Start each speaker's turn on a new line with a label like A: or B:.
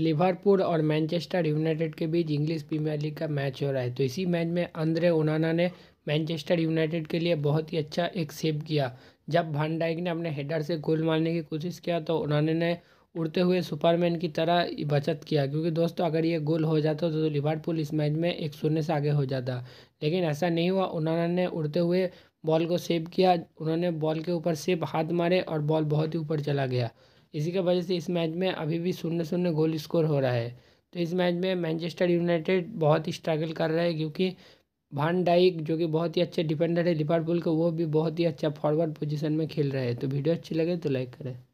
A: Liverpool और Manchester United के बीच इंग्लिश प्रीमियर लीग का मैच हो रहा है तो इसी मैच में अंद्रे ओनाना ने मैनचेस्टर यूनाइटेड के लिए बहुत ही अच्छा एक सेव किया जब भान डाइक ने अपने हेडर से गोल मारने की कोशिश किया तो उन्होंने ने उड़ते हुए सुपरमैन की तरह बचत किया क्योंकि दोस्तों अगर ये गोल हो जाता तो लिवरपूल इस मैच में एक शून्य से आगे हो जाता लेकिन ऐसा नहीं हुआ उन्होंने ने उड़ते हुए बॉल को सेव किया उन्होंने बॉल के ऊपर सेव हाथ मारे और बॉल बहुत ही ऊपर चला गया इसी के वजह से इस मैच में अभी भी शून्य शून्य गोल स्कोर हो रहा है तो इस मैच में मैनचेस्टर यूनाइटेड बहुत ही स्ट्रगल कर रहा है क्योंकि भान डाइक जो कि बहुत ही अच्छे डिफेंडर है लिवरपूल के वो भी बहुत ही अच्छा फॉरवर्ड पोजीशन में खेल रहे हैं तो वीडियो अच्छी लगे तो लाइक करें